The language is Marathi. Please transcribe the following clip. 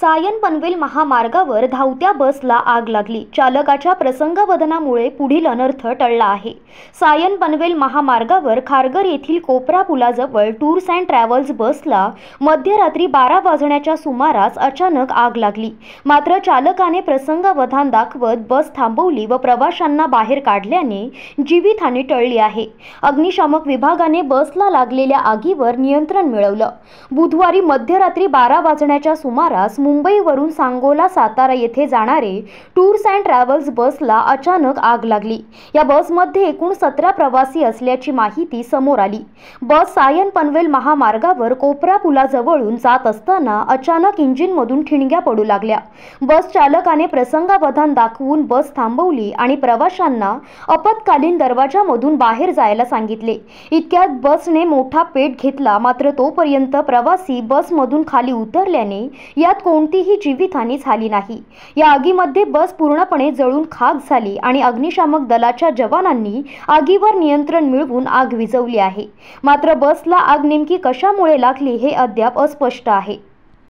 सायन पनवेल महामार्गावर धावत्या बसला आग लागली चालकाच्या प्रसंगवधनामुळे पुढील अनर्थ टळला आहे सायन पनवेल महामार्गावर खारगर येथील कोपरा पुलाजवळ टूर्स अँड ट्रॅव्हल्स बसला मध्यरात्री बारा वाजण्याच्या सुमारास अचानक आग लागली मात्र चालकाने प्रसंगवधान दाखवत बस थांबवली व प्रवाशांना बाहेर काढल्याने जीवितहानी टळली आहे अग्निशामक विभागाने बसला लागलेल्या आगीवर नियंत्रण मिळवलं बुधवारी मध्यरात्री बारा वाजण्याच्या सुमारास मुंबई मुंबईवरून सांगोला सातारा येथे जाणारे टूर्स अँड ट्रॅव्हल्स बसला अचानक आग लागली या बसमध्ये एकूण सतरा प्रवासी असल्याची माहिती समोर आली बस सायन पनवेल महामार्गावर कोपरा पुलाजवळून जात असताना अचानक इंजिनमधून ठिणग्या पडू लागल्या बस चालकाने प्रसंगावधान दाखवून बस थांबवली आणि प्रवाशांना आपत्कालीन दरवाजामधून बाहेर जायला सांगितले इतक्यात बसने मोठा पेट घेतला मात्र तोपर्यंत प्रवासी बसमधून खाली उतरल्याने यात कोणतीही जीवितहानी झाली नाही या आगीमध्ये बस पूर्णपणे जळून खाक झाली आणि अग्निशामक दलाच्या जवानांनी आगीवर नियंत्रण मिळवून आग विझवली आहे मात्र बसला आग नेमकी कशामुळे लागली हे अद्याप अस्पष्ट आहे